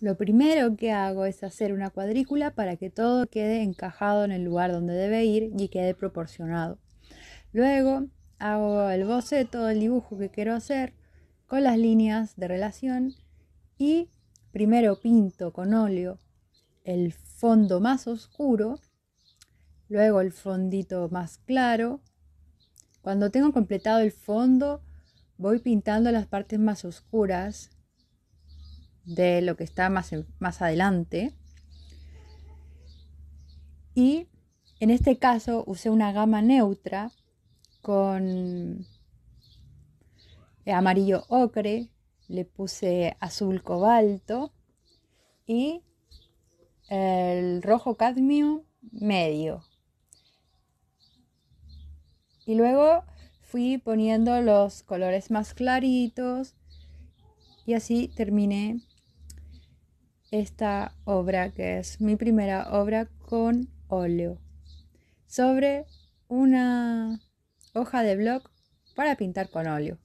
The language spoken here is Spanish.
Lo primero que hago es hacer una cuadrícula para que todo quede encajado en el lugar donde debe ir y quede proporcionado. Luego hago el boceto del dibujo que quiero hacer con las líneas de relación y primero pinto con óleo el fondo más oscuro, luego el fondito más claro. Cuando tengo completado el fondo, voy pintando las partes más oscuras de lo que está más, más adelante. Y en este caso usé una gama neutra con eh, amarillo ocre, le puse azul cobalto y eh, el rojo cadmio medio. Y luego fui poniendo los colores más claritos y así terminé esta obra que es mi primera obra con óleo sobre una hoja de blog para pintar con óleo.